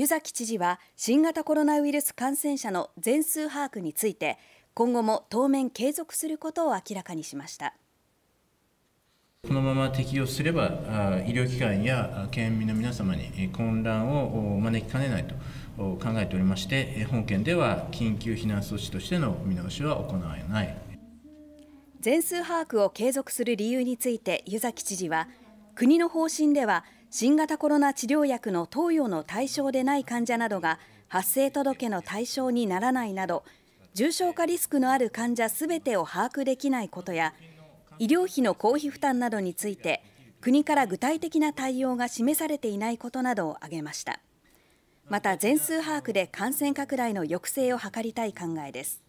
湯崎知事は新型コロナウイルス感染者の全数把握について今後も当面継続することを明らかにしましたこのまま適用すれば医療機関や県民の皆様に混乱を招きかねないと考えておりまして本県では緊急避難措置としての見直しは行わない全数把握を継続する理由について湯崎知事は国の方針では新型コロナ治療薬の投与の対象でない患者などが発生届の対象にならないなど重症化リスクのある患者すべてを把握できないことや医療費の公費負担などについて国から具体的な対応が示されていないことなどを挙げましたまた全数把握で感染拡大の抑制を図りたい考えです